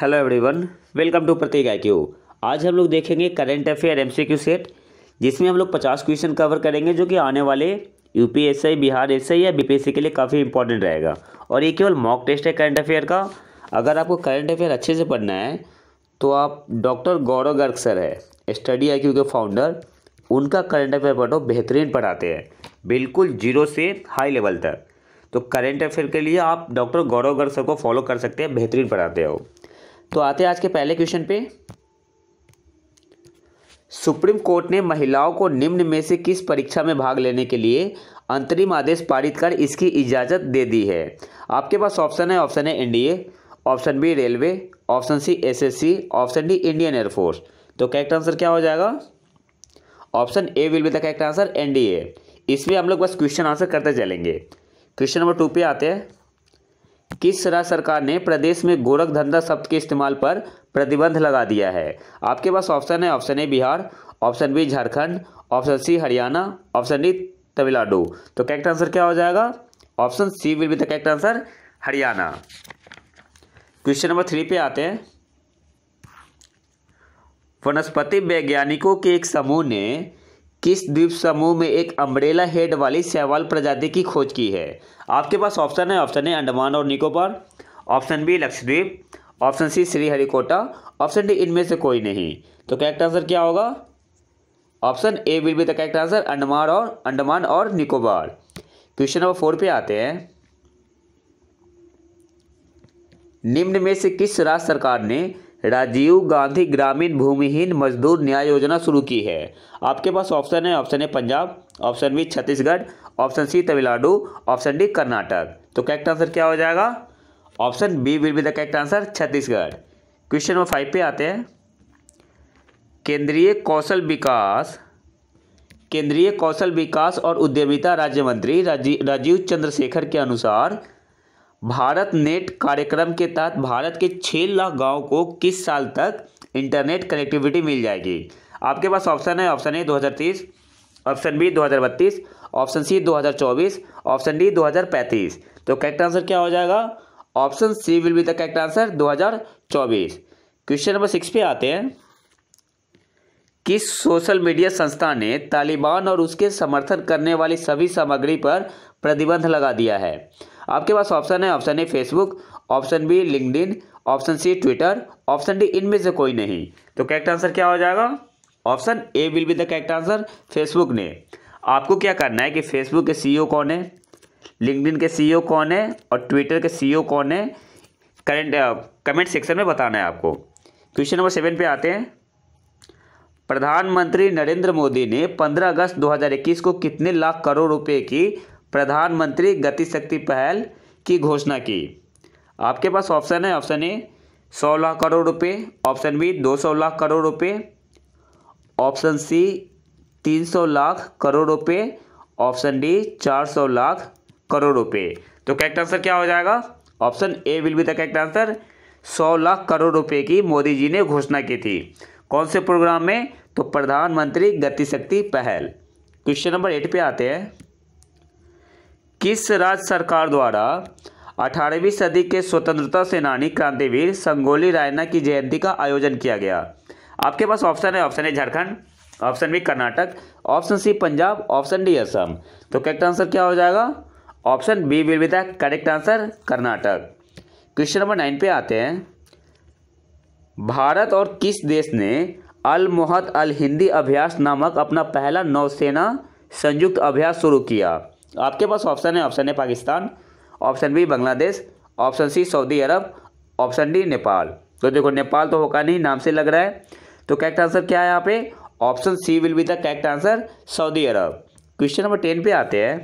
hello everyone welcome to Prateek I Q आज हम लोग देखेंगे करंट अफेयर एमसीक्यू सेट जिसमें हम लोग पचास क्वेश्चन कवर करेंगे जो कि आने वाले यूपीएसआई बिहार एस या बीपीएससी के लिए काफ़ी इंपॉर्टेंट रहेगा और ये केवल मॉक टेस्ट है करंट अफेयर का अगर आपको करंट अफेयर अच्छे से पढ़ना है तो आप डॉक्टर गौरव गर्ग सर है स्टडी आई के फाउंडर उनका करंट अफेयर पढ़ो बेहतरीन पढ़ाते हैं बिल्कुल जीरो से हाई लेवल तक तो करंट अफेयर के लिए आप डॉक्टर गौरव गर्ग सर को फॉलो कर सकते हैं बेहतरीन पढ़ाते हो तो आते हैं आज के पहले क्वेश्चन पे सुप्रीम कोर्ट ने महिलाओं को निम्न में से किस परीक्षा में भाग लेने के लिए अंतरिम आदेश पारित कर इसकी इजाज़त दे दी है आपके पास ऑप्शन है ऑप्शन है NDA option B railway option C SSC option D Indian air force तो करेक्ट आंसर क्या हो जाएगा option A will be the correct answer NDA इसमें हम लोग बस क्वेश्चन आंसर करते चलेंगे क्वेश्चन नंबर टू पे आते हैं किस राज्य सरकार ने प्रदेश में गोरख धंधा शब्द के इस्तेमाल पर प्रतिबंध लगा दिया है आपके पास ऑप्शन है option A Bihar option B Jharkhand option C Haryana option D Tamil Nadu तो करेक्ट आंसर क्या हो जाएगा option C will be the correct answer Haryana question number three पे आते हैं वनस्पति वैज्ञानिकों के एक समूह ने किस द्वीप समूह में एक अम्ब्रेला हेड वाली सहवाल प्रजाति की खोज की है आपके पास ऑप्शन है ऑप्शन है अंडमान और Nicobar option B Lakshadweep option C Sriharikota option D इनमें से कोई नहीं तो करेक्ट आंसर क्या होगा option A will be the correct answer Andaman और अंडमान और निकोबार क्वेश्चन नंबर फोर पे आते हैं निम्न में से किस राज्य सरकार ने राजीव गांधी ग्रामीण भूमिहीन मजदूर न्याय योजना शुरू की है आपके पास ऑप्शन है ऑप्शन है Punjab option B Chhattisgarh option C Tamil Nadu option D Karnataka तो करेक्ट आंसर क्या हो जाएगा option B will be the correct answer Chhattisgarh question number five पे आते हैं केंद्रीय कौशल विकास केंद्रीय कौशल विकास और उद्यमिता राज्य मंत्री राजीव चंद्रशेखर के अनुसार भारत नेट कार्यक्रम के तहत भारत के छः लाख गाँव को किस साल तक इंटरनेट कनेक्टिविटी मिल जाएगी आपके पास ऑप्शन है option A 2030 option B 2032 option C 2024 option D 2035 तो करेक्ट आंसर क्या हो जाएगा option C will be the correct answer 2024 question number six पे आते हैं किस सोशल मीडिया संस्था ने तालिबान और उसके समर्थन करने वाली सभी सामग्री पर प्रतिबंध लगा दिया है आपके पास ऑप्शन है option A Facebook option B LinkedIn option C Twitter option D इनमें से कोई नहीं तो करेक्ट आंसर क्या हो जाएगा option A will be the correct answer Facebook ने आपको क्या करना है कि फेसबुक के सीईओ e कौन है लिंकडिन के सीईओ e कौन है और ट्विटर के सीईओ e कौन है करेंट कमेंट सेक्शन में बताना है आपको क्वेश्चन नंबर सेवन पे आते हैं प्रधानमंत्री नरेंद्र मोदी ने 15 अगस्त 2021 को कितने लाख करोड़ रुपए की प्रधानमंत्री गतिशक्ति पहल की घोषणा की आपके पास ऑप्शन है ऑप्शन ए सौ लाख करोड़ रुपए ऑप्शन बी दो सौ लाख करोड़ रुपए ऑप्शन सी तीन सौ लाख करोड़ रुपए ऑप्शन डी चार सौ लाख करोड़ रुपए तो करेक्ट आंसर क्या हो जाएगा option A will be the correct answer सौ लाख करोड़ रुपए की मोदी जी ने घोषणा की थी कौन से प्रोग्राम में तो प्रधानमंत्री गतिशक्ति पहल क्वेश्चन नंबर एट पे आते हैं किस राज्य सरकार द्वारा अठारहवीं सदी के स्वतंत्रता सेनानी क्रांतिवीर संगोली रायना की जयंती का आयोजन किया गया आपके पास ऑप्शन है ऑप्शन है Jharkhand option B Karnataka option C Punjab option D Assam तो करेक्ट आंसर क्या हो जाएगा option B will be the correct answer Karnataka question number nine पे आते हैं भारत और किस देश ने अल मोहत अल हिंदी अभ्यास नामक अपना पहला नौसेना संयुक्त अभ्यास शुरू किया आपके पास ऑप्शन है ऑप्शन है Pakistan option B Bangladesh option C Saudi Arabia option D Nepal तो देखो नेपाल तो होगा नहीं नाम से लग रहा है तो करेक्ट आंसर क्या है यहाँ पे option C will be the correct answer Saudi Arabia question number ten पे आते हैं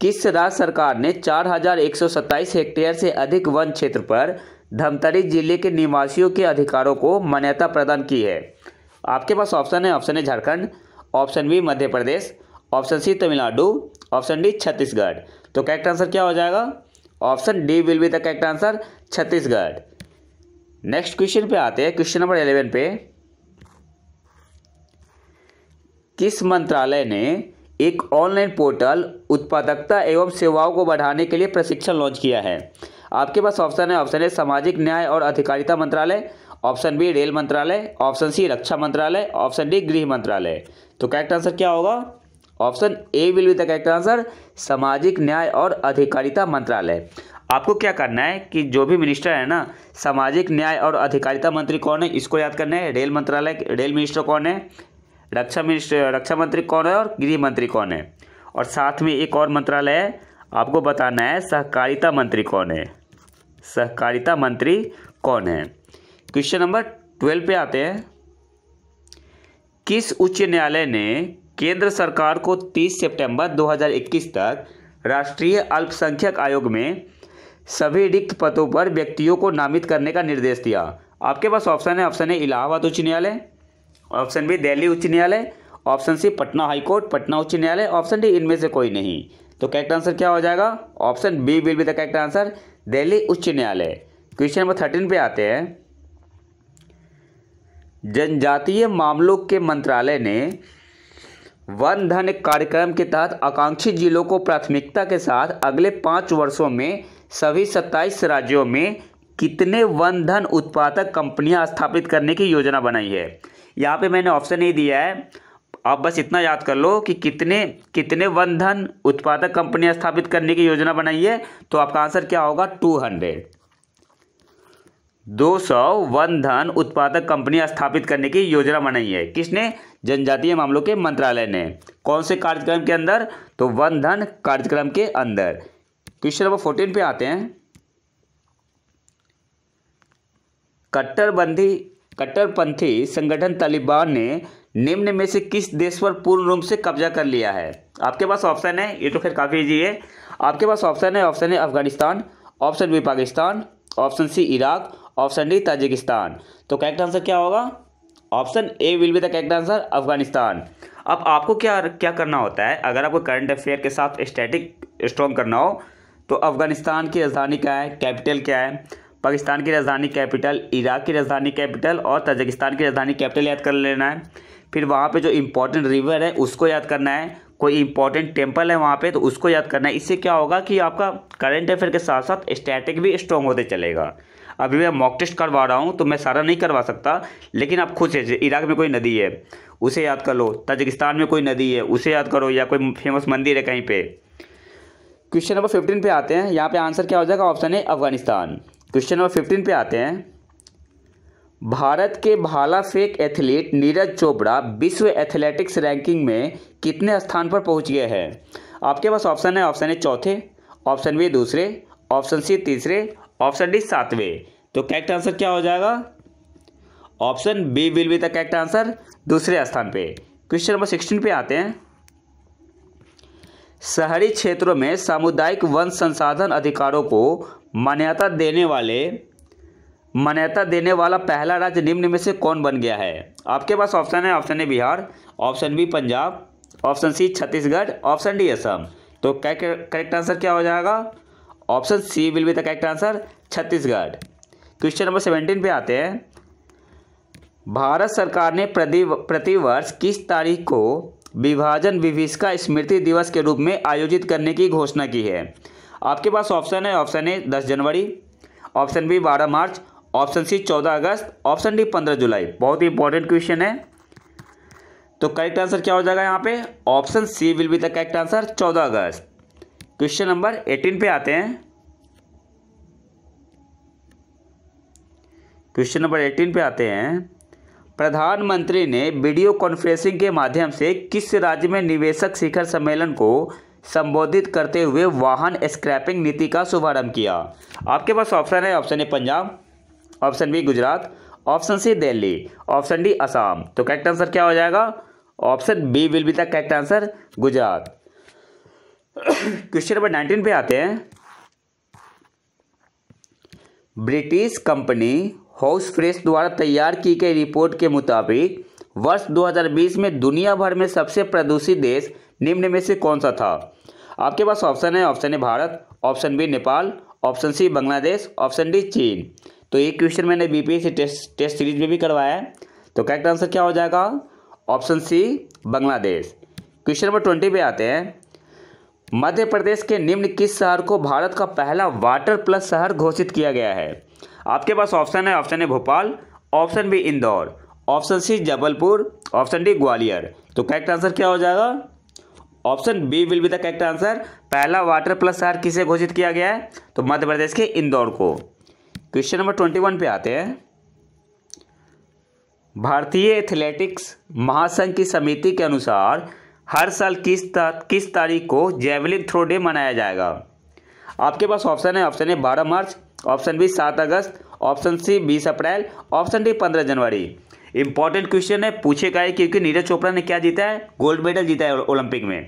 किस राज्य सरकार ने चार हजार एक सौ सत्ताईस हेक्टेयर से अधिक वन क्षेत्र पर धमतरी जिले के निवासियों के अधिकारों को मान्यता प्रदान की है आपके पास ऑप्शन है ऑप्शन है Jharkhand option B Madhya Pradesh option C Tamil Nadu option D Chhattisgarh तो करेक्ट आंसर क्या हो जाएगा option D will be the correct answer Chhattisgarh next question पे आते हैं क्वेश्चन नंबर एलेवन पे किस मंत्रालय ने एक ऑनलाइन पोर्टल उत्पादकता एवं सेवाओं को बढ़ाने के लिए प्रशिक्षण लॉन्च किया है आपके पास ऑप्शन है ऑप्शन ए सामाजिक न्याय और अधिकारिता मंत्रालय ऑप्शन बी रेल मंत्रालय ऑप्शन सी रक्षा मंत्रालय ऑप्शन डी गृह मंत्रालय तो करेक्ट आंसर क्या होगा option A will be the correct answer सामाजिक न्याय और अधिकारिता मंत्रालय आपको क्या करना है कि जो भी मिनिस्टर है ना सामाजिक न्याय और अधिकारिता मंत्री कौन है इसको याद करना है रेल मंत्रालय रेल मिनिस्टर कौन है रक्षा मिनिस्टर रक्षा मंत्री कौन है और गृह मंत्री कौन है और साथ में एक और मंत्रालय है आपको बताना है सहकारिता मंत्री कौन है सहकारिता मंत्री कौन है क्वेश्चन नंबर ट्वेल्व पे आते हैं किस उच्च न्यायालय ने केंद्र सरकार को 30 सितंबर 2021 तक राष्ट्रीय अल्पसंख्यक आयोग में सभी रिक्त पदों पर व्यक्तियों को नामित करने का निर्देश दिया आपके पास ऑप्शन है ऑप्शन है इलाहाबाद उच्च न्यायालय ऑप्शन बी दिल्ली उच्च न्यायालय option C Patna high court Patna उच्च न्यायालय ऑप्शन डी इनमें से कोई नहीं तो करेक्ट आंसर क्या हो जाएगा option B will be the correct answer Delhi उच्च न्यायालय क्वेश्चन नंबर थर्टीन पे आते हैं जनजातीय मामलों के मंत्रालय ने वन धन कार्यक्रम के तहत आकांक्षी जिलों को प्राथमिकता के साथ अगले पाँच वर्षों में सभी सत्ताईस राज्यों में कितने वन धन उत्पादक कंपनियां स्थापित करने की योजना बनाई है यहाँ पे मैंने ऑप्शन ही दिया है आप बस इतना याद कर लो कि कितने कितने वन धन उत्पादक कंपनियां स्थापित करने की योजना बनाई है तो आपका आंसर क्या होगा टू हंड्रेड दो सौ वन धन उत्पादक कंपनियां स्थापित करने की योजना बनाई है किसने जनजातीय मामलों के मंत्रालय ने कौन से कार्यक्रम के अंदर तो वन धन कार्यक्रम के अंदर क्वेश्चन नंबर फोर्टीन पे आते हैं कट्टरबंदी कट्टरपंथी संगठन तालिबान ने निम्न में से किस देश पर पूर्ण रूप से कब्जा कर लिया है आपके पास ऑप्शन है ये तो खैर काफ़ी ईजी है आपके पास ऑप्शन है ऑप्शन है Afghanistan option B Pakistan option C Iraq option D Tajikistan तो करेक्ट आंसर क्या होगा option A will be the correct answer Afghanistan अब आपको क्या क्या करना होता है अगर आपको करंट अफेयर के साथ स्टैटिक स्ट्रॉन्ग करना हो तो अफगानिस्तान की राजधानी क्या है कैपिटल क्या है पाकिस्तान की राजधानी कैपिटल इराक की राजधानी कैपिटल और ताजिकिस्तान की राजधानी कैपिटल याद कर लेना है फिर वहाँ पे जो इम्पोर्टेंट रिवर है उसको याद करना है कोई इंपॉर्टेंट टेम्पल है वहाँ पे तो उसको याद करना है इससे क्या होगा कि आपका करंट अफेयर के साथ साथ स्टैटिक भी स्ट्रॉन्ग होते चलेगा अभी मैं मॉक टेस्ट करवा रहा हूँ तो मैं सारा नहीं करवा सकता लेकिन आप खुद से इराक में कोई नदी है उसे याद कर लो ताजिकिस्तान में कोई नदी है उसे याद करो या कोई फेमस मंदिर है कहीं पर क्वेश्चन नंबर फिफ्टीन पे आते हैं यहाँ पे आंसर क्या हो जाएगा ऑप्शन है अफगानिस्तान क्वेश्चन नंबर फिफ्टीन पे आते हैं भारत के भाला फेंक एथलीट नीरज चोपड़ा विश्व एथलेटिक्स रैंकिंग में कितने स्थान पर पहुंच गए हैं आपके पास ऑप्शन है ऑप्शन है चौथे ऑप्शन बी दूसरे ऑप्शन सी तीसरे ऑप्शन डी सातवें तो करेक्ट आंसर क्या हो जाएगा option B will be the correct answer दूसरे स्थान पे क्वेश्चन नंबर सिक्सटीन पे आते हैं शहरी क्षेत्रों में सामुदायिक वन संसाधन अधिकारों को मान्यता देने वाले मान्यता देने वाला पहला राज्य निम्न में से कौन बन गया है आपके पास ऑप्शन है option A Bihar option B Punjab option C Chhattisgarh option D Assam तो करेक्ट आंसर क्या हो जाएगा option C will be the correct answer Chhattisgarh question number seventeen पे आते हैं भारत सरकार ने प्रति प्रतिवर्ष किस तारीख को विभाजन विभिषका स्मृति दिवस के रूप में आयोजित करने की घोषणा की है आपके पास ऑप्शन है ऑप्शन ए दस जनवरी ऑप्शन बी बारह मार्च ऑप्शन सी चौदह अगस्त ऑप्शन डी पंद्रह जुलाई बहुत ही इंपॉर्टेंट क्वेश्चन है तो करेक्ट आंसर क्या हो जाएगा यहाँ पे option C will be the correct answer चौदह अगस्त क्वेश्चन नंबर एटीन पे आते हैं क्वेश्चन नंबर एटीन पे आते हैं प्रधानमंत्री ने वीडियो कॉन्फ्रेंसिंग के माध्यम से किस राज्य में निवेशक शिखर सम्मेलन को संबोधित करते हुए वाहन स्क्रैपिंग नीति का शुभारंभ किया आपके पास ऑप्शन है option A Punjab option B Gujarat option C Delhi option D Assam तो करेक्ट आंसर क्या हो जाएगा option B will be the correct answer Gujarat question number nineteen पे आते हैं ब्रिटिश कंपनी हाउस प्रेस द्वारा तैयार की गई रिपोर्ट के मुताबिक वर्ष 2020 में दुनिया भर में सबसे प्रदूषित देश निम्न में से कौन सा था आपके पास ऑप्शन है option A Bharat option B Nepal option C Bangladesh option D चीन तो ये क्वेश्चन मैंने बीपीएससी टेस्ट टेस्ट सीरीज में भी करवाया है तो करेक्ट आंसर क्या हो जाएगा option C Bangladesh question number twenty पे आते हैं मध्य प्रदेश के निम्न किस शहर को भारत का पहला वाटर प्लस शहर घोषित किया गया है आपके पास ऑप्शन है option A Bhopal option B Indore option C Jabalpur option D Gwalior तो करेक्ट आंसर क्या हो जाएगा option B will be the correct answer पहला वाटर प्लस शहर किसे घोषित किया गया है तो मध्य प्रदेश के इंदौर को क्वेश्चन नंबर ट्वेंटी वन पे आते हैं भारतीय एथलेटिक्स महासंघ की समिति के अनुसार हर साल किस ता, किस तारीख को जेवलिन थ्रो डे मनाया जाएगा आपके पास ऑप्शन है ऑप्शन ए बारह मार्च ऑप्शन बी सात अगस्त ऑप्शन सी बीस अप्रैल ऑप्शन डी पंद्रह जनवरी इंपॉर्टेंट क्वेश्चन है पूछे का है क्योंकि नीरज चोपड़ा ने क्या जीता है गोल्ड मेडल जीता है ओलंपिक में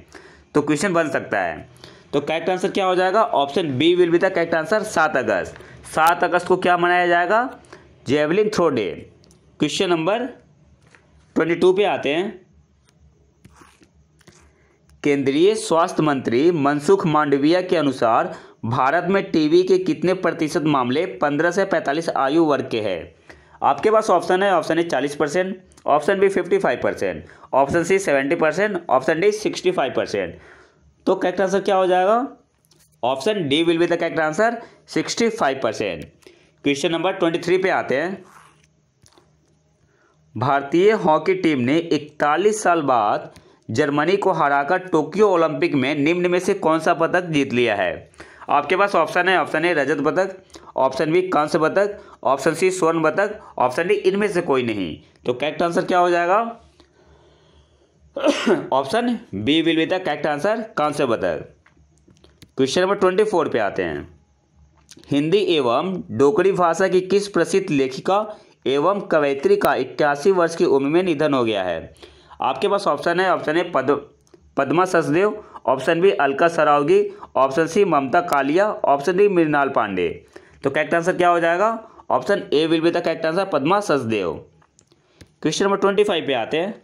तो क्वेश्चन बन सकता है तो करेक्ट आंसर क्या हो जाएगा option B will be the correct answer सात अगस्त सात अगस्त को क्या मनाया जाएगा javelin throw day question number twenty two पे आते हैं केंद्रीय स्वास्थ्य मंत्री मनसुख मांडविया के अनुसार भारत में टीबी के कितने प्रतिशत मामले 15 से 45 आयु वर्ग के हैं आपके पास ऑप्शन है ऑप्शन ए चालीस percent option B fifty five percent option C seventy percent option D sixty five percent तो करेक्ट आंसर क्या हो जाएगा option D will be the correct answer sixty five percent question number twenty three पे आते हैं भारतीय hockey team ने इकतालीस साल बाद जर्मनी को हराकर टोक्यो ओलंपिक में निम्न में से कौन सा पदक जीत लिया है आपके पास ऑप्शन है ऑप्शन ए रजत पदक ऑप्शन बी कंस पदक ऑप्शन सी स्वर्ण पदक ऑप्शन डी इनमें से कोई नहीं तो करेक्ट आंसर क्या हो जाएगा option B will be the correct answer कंस पदक क्वेश्चन नंबर ट्वेंटी फोर पे आते हैं हिंदी एवं डोकरी भाषा की किस प्रसिद्ध लेखिका एवं कवयित्री का इक्यासी वर्ष की उम्र में निधन हो गया है आपके पास ऑप्शन है ऑप्शन ए पद Padma Sachdev option B Alka Saraogi option C Mamta Kalia option D Mrinal Pande तो करेक्ट आंसर क्या हो जाएगा option A will be the correct answer Padma Sachdev question number twenty five पे आते हैं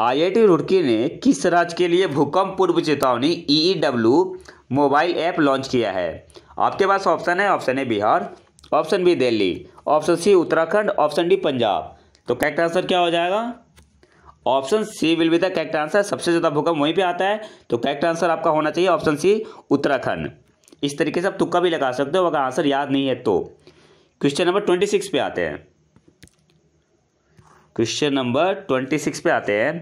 आईआईटी रुड़की ने किस राज्य के लिए भूकंप पूर्व चेतावनी ईईडब्ल्यू मोबाइल ऐप लॉन्च किया है आपके पास ऑप्शन है option A Bihar option B Delhi option C Uttarakhand option D Punjab तो करेक्ट आंसर क्या हो जाएगा option C will be the correct answer सबसे ज़्यादा भूकंप वहीं पे आता है तो करेक्ट आंसर आपका होना चाहिए ऑप्शन सी उत्तराखंड इस तरीके से आप तुक्का भी लगा सकते हो अगर आंसर याद नहीं है तो क्वेश्चन नंबर ट्वेंटी सिक्स पे आते हैं क्वेश्चन नंबर ट्वेंटी सिक्स पे आते हैं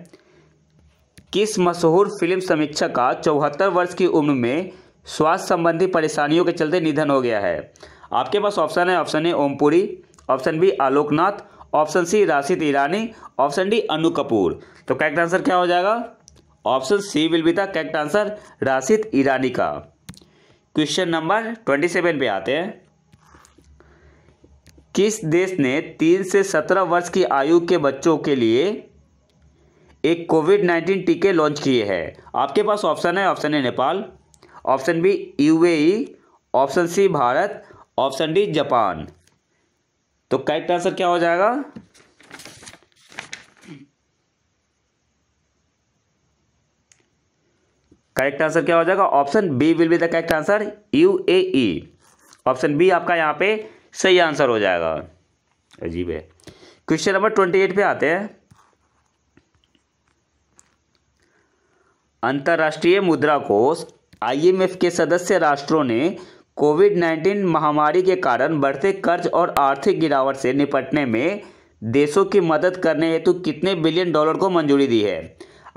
किस मशहूर फिल्म समीक्षक का चौहत्तर वर्ष की उम्र में स्वास्थ्य संबंधी परेशानियों के चलते निधन हो गया है आपके पास ऑप्शन है option A Om Puri option B Alok Nath option C Rashid Irani option D Anu Kapoor तो करेक्ट आंसर क्या हो जाएगा ऑप्शन सी विल बी था करेक्ट आंसर राशिद ईरानी का क्वेश्चन नंबर ट्वेंटी सेवन पे आते हैं किस देश ने तीन से सत्रह वर्ष की आयु के बच्चों के लिए एक कोविड नाइन्टीन टीके लॉन्च किए हैं आपके पास ऑप्शन है option A Nepal option B UAE option C Bharat option D Japan तो करेक्ट आंसर क्या हो जाएगा करेक्ट आंसर क्या हो जाएगा option B will be the correct answer U A option B आपका यहां पे सही आंसर हो जाएगा अजीब है क्वेश्चन नंबर ट्वेंटी एट पे आते हैं अंतर्राष्ट्रीय मुद्रा कोष आईएमएफ के सदस्य राष्ट्रों ने कोविड नाइन्टीन महामारी के कारण बढ़ते कर्ज और आर्थिक गिरावट से निपटने में देशों की मदद करने हेतु कितने बिलियन डॉलर को मंजूरी दी है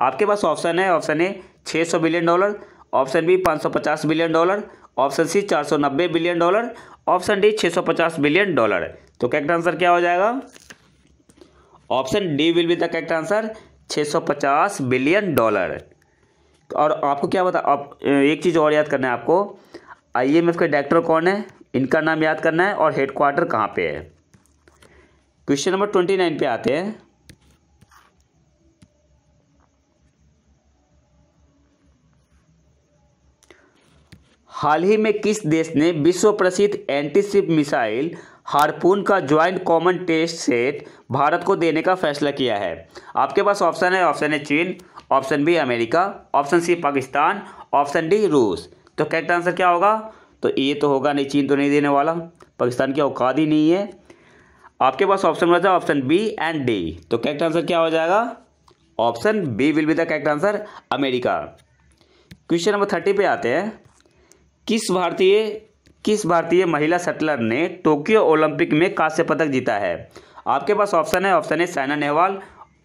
आपके पास ऑप्शन है option A 600 billion dollar option B 550 billion dollar option C 490 billion dollar option D 650 billion dollar तो करेक्ट आंसर क्या हो जाएगा option D will be the correct answer 650 billion dollar और आपको क्या बता आप एक चीज़ और याद करना है आपको आईएमएफ के डायरेक्टर कौन है इनका नाम याद करना है और हेडक्वार्टर कहाँ पे है क्वेश्चन नंबर ट्वेंटी नाइन पे आते हैं हाल ही में किस देश ने विश्व प्रसिद्ध एंटीशिप मिसाइल हारपून का joint common test set Bharat को देने का फैसला किया है आपके पास ऑप्शन है ऑप्शन है चीन option B America option C Pakistan option D रूस तो करेक्ट आंसर क्या होगा तो ए तो होगा नहीं चीन तो नहीं देने वाला पाकिस्तान की औकात ही नहीं है आपके पास ऑप्शन था ऑप्शन बी एंड डी तो करेक्ट आंसर क्या हो जाएगा option B will be the correct answer America question number thirty पे आते हैं किस भारतीय किस भारतीय महिला सटलर ने टोक्यो ओलंपिक में कांस्य पदक जीता है आपके पास ऑप्शन है option A Saina Nehwal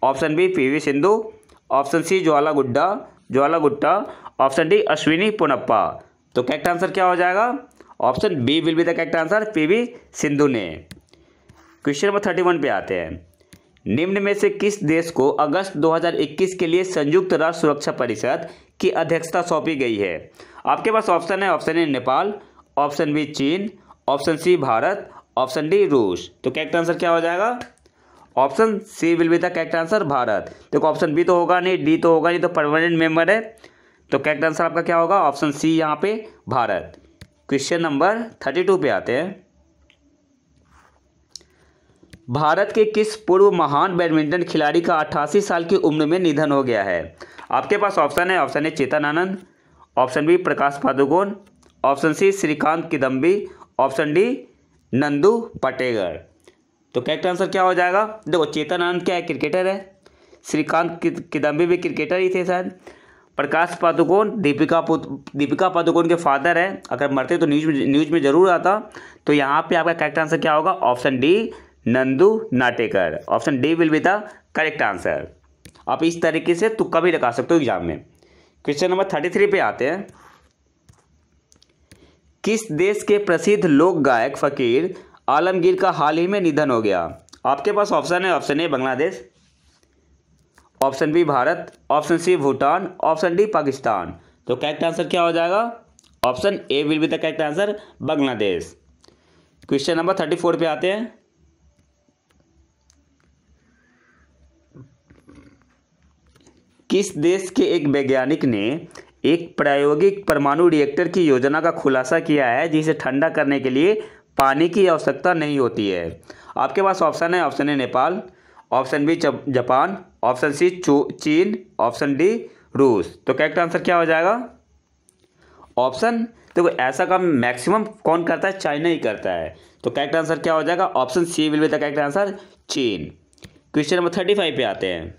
option B P Sindhu option C Jwala Gudda Jwala Gutta option D Ashwini Ponnappa तो करेक्ट आंसर क्या हो जाएगा option B will be the correct answer PV Sindhu ने क्वेश्चन नंबर थर्टी वन पे आते हैं निम्न में से किस देश को अगस्त 2021 के लिए संयुक्त राष्ट्र सुरक्षा परिषद की अध्यक्षता सौंपी गई है आपके पास ऑप्शन है option A Nepal option B चीन option C Bharat option D रूस तो करेक्ट आंसर क्या हो जाएगा option C will be the correct answer Bharat देखो ऑप्शन बी तो होगा नहीं डी तो होगा नहीं तो परमानेंट मेंबर है तो करेक्ट आंसर आपका क्या होगा ऑप्शन सी यहाँ पे Bharat question number thirty two पे आते हैं भारत के किस पूर्व महान बैडमिंटन खिलाड़ी का अट्ठासी साल की उम्र में निधन हो गया है आपके पास ऑप्शन है option A Chetan Anand option B Prakash Padukone option C Srikanth Kidambi option D Nandu पटेगर तो करेक्ट आंसर क्या हो जाएगा देखो चेतन आनंद क्या है क्रिकेटर है श्रीकांत किदम्बी भी क्रिकेटर ही थे शायद प्रकाश पादुकोण दीपिका दीपिका पादुकोण के फादर है अगर मरते तो न्यूज में न्यूज में ज़रूर आता तो यहाँ पे आपका करेक्ट आंसर क्या होगा option D Nandu Natekar option D will be the correct answer आप इस तरीके से तुक्का भी लगा सकते हो एग्जाम में क्वेश्चन नंबर थर्टी थ्री पे आते हैं किस देश के प्रसिद्ध लोक गायक फकीर आलमगीर का हाल ही में निधन हो गया आपके पास ऑप्शन है option A Bangladesh option B Bharat option C Bhutan option D Pakistan तो करेक्ट आंसर क्या हो जाएगा option A will be the correct answer Bangladesh question number thirty four पे आते हैं किस देश के एक वैज्ञानिक ने एक प्रायोगिक परमाणु रिएक्टर की योजना का खुलासा किया है जिसे ठंडा करने के लिए पानी की आवश्यकता नहीं होती है आपके पास ऑप्शन है ऑप्शन है Nepal option B Japan option C चीन ऑप्शन डी रूस तो करेक्ट आंसर क्या हो जाएगा ऑप्शन देखो ऐसा काम मैक्सिमम कौन करता है चाइना ही करता है तो करेक्ट आंसर क्या हो जाएगा option C will be the correct answer चीन क्वेश्चन नंबर थर्टी फाइव पे आते हैं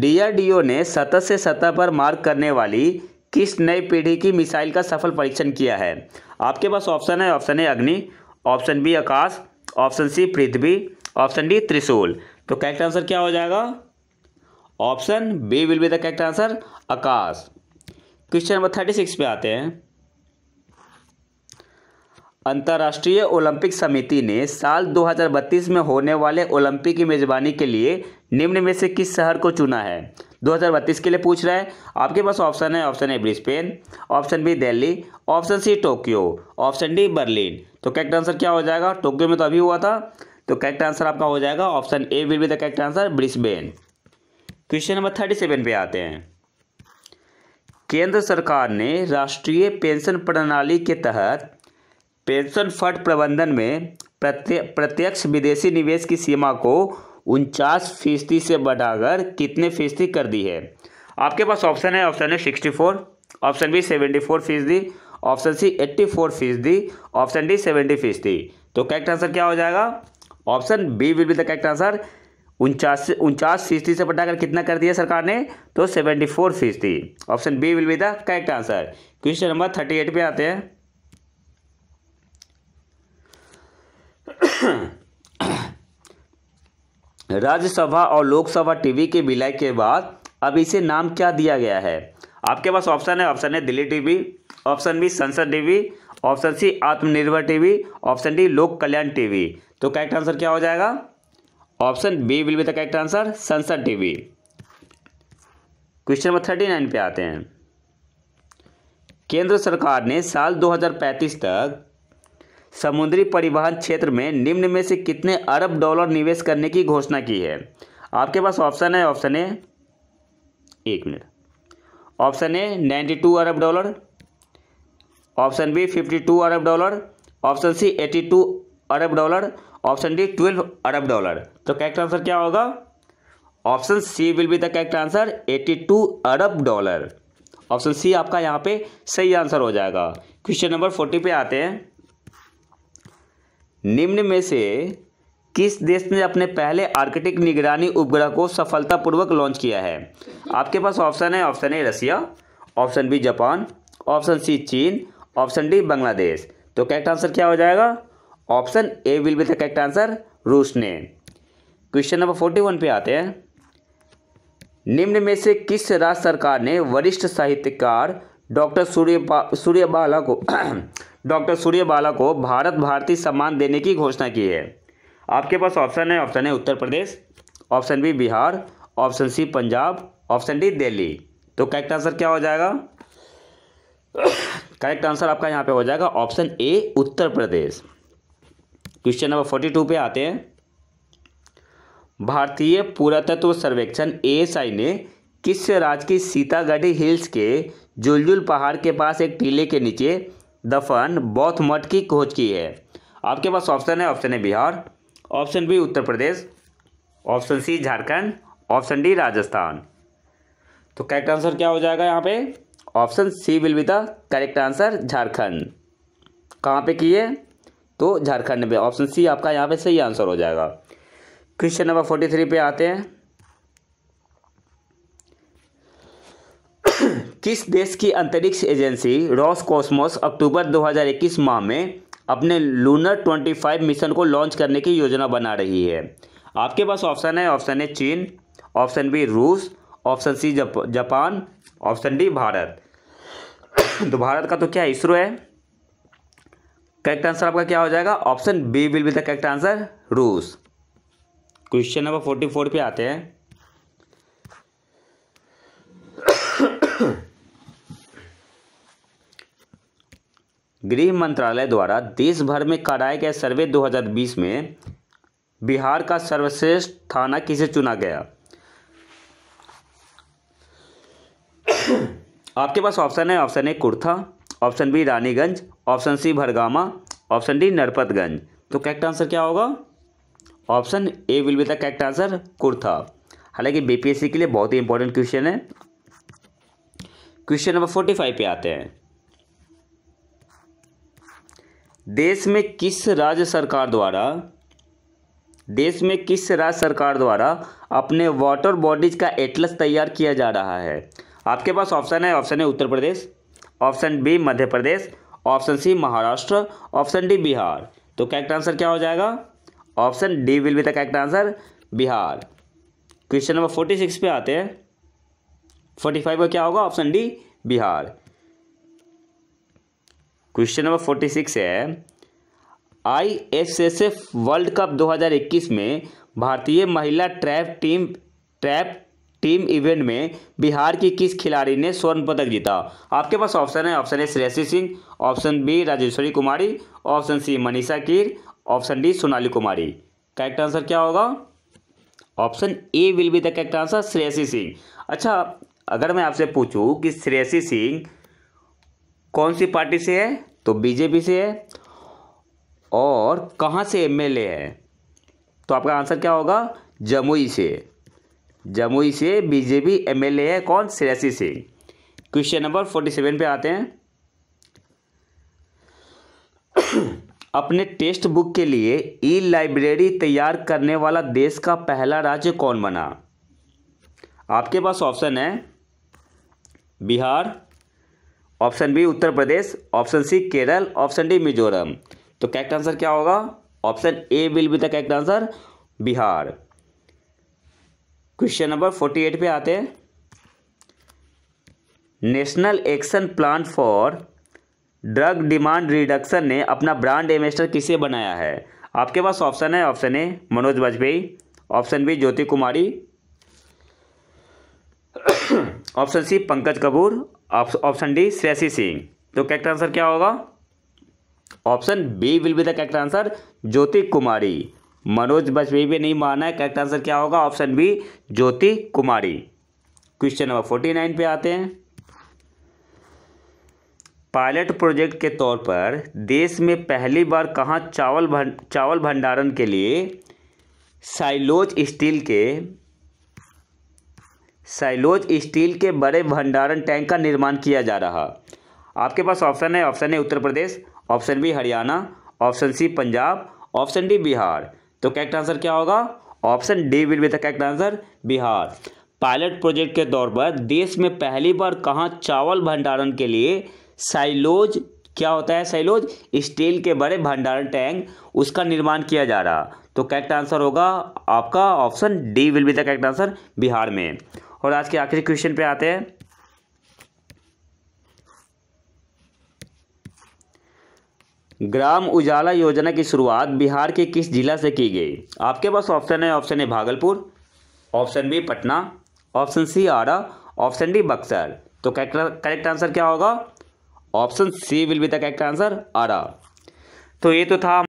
डीआरडीओ ने सतह से सतह पर मार्क करने वाली किस नई पीढ़ी की मिसाइल का सफल परीक्षण किया है आपके पास ऑप्शन है option A Agni option B Akash option C Prithvi option D Trishul तो करेक्ट आंसर क्या हो जाएगा option B will be the correct answer Akash question number thirty six पे आते हैं अंतर्राष्ट्रीय ओलंपिक समिति ने साल 2032 में होने वाले ओलंपिक की मेज़बानी के लिए निम्न में से किस शहर को चुना है 2032 के लिए पूछ रहा है आपके पास ऑप्शन है option A Brisbane option B Delhi option C Tokyo option D Berlin तो करेक्ट आंसर क्या हो जाएगा टोक्यो में तो अभी हुआ था तो करेक्ट आंसर आपका हो जाएगा option A will be the correct answer Brisbane question number thirty seven पे आते हैं केंद्र सरकार ने राष्ट्रीय पेंशन प्रणाली के तहत पेंशन फंड प्रबंधन में प्रत्य प्रत्यक्ष विदेशी निवेश की सीमा को उनचास फीसदी से बढ़ाकर कितने फीसदी कर दी है आपके पास ऑप्शन है ऑप्शन है sixty four option B seventy four फीसदी ऑप्शन सी एट्टी फोर फीसदी ऑप्शन डी सेवेंटी फीसदी तो करेक्ट आंसर क्या हो जाएगा option B will be the correct answer उनचास उनचास फीसदी से बढ़ाकर कितना कर दिया सरकार ने तो सेवेंटी फोर फीसदी option B will be the correct answer question number thirty eight पे आते हैं राज्यसभा और लोकसभा टीवी के विलय के बाद अब इसे नाम क्या दिया गया है आपके पास ऑप्शन है ऑप्शन है Delhi TV option B Sansad TV option C Atmanirbhar TV option D Lok Kalyan TV तो करेक्ट आंसर क्या हो जाएगा option B will be the correct answer Sansad TV question number thirty nine पे आते हैं केंद्र सरकार ने साल 2035 तक समुद्री परिवहन क्षेत्र में निम्न में से कितने अरब डॉलर निवेश करने की घोषणा की है आपके पास ऑप्शन है ऑप्शन है एक मिनट ऑप्शन ए 92 अरब डॉलर ऑप्शन बी 52 अरब डॉलर ऑप्शन सी 82 अरब डॉलर ऑप्शन डी 12 अरब डॉलर तो करेक्ट आंसर क्या होगा option C will be the correct answer 82 अरब डॉलर ऑप्शन सी आपका यहाँ पे सही आंसर हो जाएगा क्वेश्चन नंबर फोर्टी पे आते हैं निम्न में से किस देश ने अपने पहले आर्कटिक निगरानी उपग्रह को सफलतापूर्वक लॉन्च किया है आपके पास ऑप्शन है option A Russia option B Japan option C चीन ऑप्शन डी बांग्लादेश तो करेक्ट आंसर क्या हो जाएगा option A will be the correct answer रूस ने क्वेश्चन नंबर फोर्टी वन पे आते हैं निम्न में से किस राज्य सरकार ने वरिष्ठ साहित्यकार डॉक्टर सूर्य सूर्यबाला को डॉक्टर सूर्यबाला को भारत भारती सम्मान देने की घोषणा की है आपके पास ऑप्शन है ऑप्शन है Uttar Pradesh option B Bihar option C Punjab option D Delhi तो करेक्ट आंसर क्या हो जाएगा करेक्ट आंसर आपका यहाँ पे हो जाएगा option A Uttar Pradesh question number forty two पे आते हैं भारतीय पुरातत्व सर्वेक्षण एएसआई ने किस राज्य की सीतागढ़ी हिल्स के जुलजुल पहाड़ के पास एक टीले के नीचे दफन बौद्ध मठ की खोज की है आपके पास ऑप्शन है ऑप्शन है Bihar option B Uttar Pradesh option C Jharkhand option D Rajasthan तो करेक्ट आंसर क्या हो जाएगा यहाँ पे option C will be the correct answer Jharkhand कहाँ पे किए तो झारखंड में ऑप्शन सी आपका यहाँ पे सही आंसर हो जाएगा क्वेश्चन नंबर फोर्टी थ्री पे आते हैं किस देश की अंतरिक्ष एजेंसी रॉस कॉस्मोस अक्टूबर 2021 माह में अपने लूनर 25 मिशन को लॉन्च करने की योजना बना रही है आपके पास ऑप्शन है ऑप्शन ए चीन ऑप्शन बी रूस ऑप्शन सी जप, जापान ऑप्शन डी भारत तो भारत का तो क्या इसरो है करेक्ट आंसर आपका क्या हो जाएगा option B will be the correct answer रूस क्वेश्चन नंबर फोर्टी फोर पे आते हैं गृह मंत्रालय द्वारा देश भर में कराए गए सर्वे 2020 में बिहार का सर्वश्रेष्ठ थाना किसे चुना गया आपके पास ऑप्शन है option A Kurtha option B Raniganj option C Bhargama option D Narpatganj तो करेक्ट आंसर क्या होगा option A will be the correct answer Kurtha हालांकि बीपीएससी के लिए बहुत ही इंपॉर्टेंट क्वेश्चन है क्वेश्चन नंबर फोर्टी फाइव पे आते हैं देश में किस राज्य सरकार द्वारा देश में किस राज्य सरकार द्वारा अपने वाटर बॉडीज का एटलस तैयार किया जा रहा है आपके पास ऑप्शन है ऑप्शन है Uttar Pradesh option B Madhya Pradesh option C Maharashtra option D Bihar तो करेक्ट आंसर क्या हो जाएगा option D will be the correct answer Bihar question number forty six पे आते हैं फोर्टी फाइव का क्या होगा option D Bihar question number forty six है I S S F world cup 2021 में भारतीय महिला trap team trap team event में बिहार की किस खिलाड़ी ने स्वर्ण पदक जीता आपके पास ऑप्शन है option A Shreyasi Singh option B Rajeshwari Kumari option C Manisha Keer option D Sonali Kumari correct answer क्या होगा option A will be the correct answer Shreyasi Singh अच्छा अगर मैं आपसे पूछूं कि श्रेयसी सिंह कौन सी पार्टी से है तो बीजेपी से है और कहाँ से एमएलए है तो आपका आंसर क्या होगा जमुई से जमुई से बीजेपी एमएलए है कौन सियासी से क्वेश्चन नंबर फोर्टी सेवन पे आते हैं अपने टेक्स्ट बुक के लिए ई लाइब्रेरी तैयार करने वाला देश का पहला राज्य कौन बना आपके पास ऑप्शन है Bihar option B Uttar Pradesh option C Kerala option D Mizoram तो करेक्ट आंसर क्या होगा option A will be the correct answer Bihar question number forty eight पे आते हैं national action plan for drug demand reduction ने अपना ब्रांड एम्बेसडर किसे बनाया है आपके पास ऑप्शन है option A Manoj Vajpayee option B Jyoti Kumari option C Pankaj Kapoor option D Shreyasi Singh तो करेक्ट आंसर क्या होगा option B will be the correct answer Jyoti Kumari Manoj Bajpayee भी नहीं माना है करेक्ट आंसर क्या होगा option B Jyoti Kumari question number forty nine पे आते हैं पायलट प्रोजेक्ट के तौर पर देश में पहली बार कहाँ चावल भंड चावल भंडारण के लिए साइलोज स्टील के सैलोज स्टील के बड़े भंडारण टैंक का निर्माण किया जा रहा आपके पास ऑप्शन है ऑप्शन है Uttar Pradesh option B Haryana option C Punjab option D Bihar तो करेक्ट आंसर क्या होगा option D will be the correct answer Bihar pilot project के तौर पर देश में पहली बार कहाँ चावल भंडारण के लिए साइलोज क्या होता है साइलोज स्टील के बड़े भंडारण टैंक उसका निर्माण किया जा रहा तो करेक्ट आंसर होगा आपका option D will be the correct answer Bihar में और आज के आखिरी क्वेश्चन पे आते हैं ग्राम उजाला योजना की शुरुआत बिहार के किस जिला से की गई आपके पास ऑप्शन है option A Bhagalpur option B Patna option C Ara option D Buxar तो करेक्ट आंसर क्या होगा option C will be the correct answer Ara तो ये तो था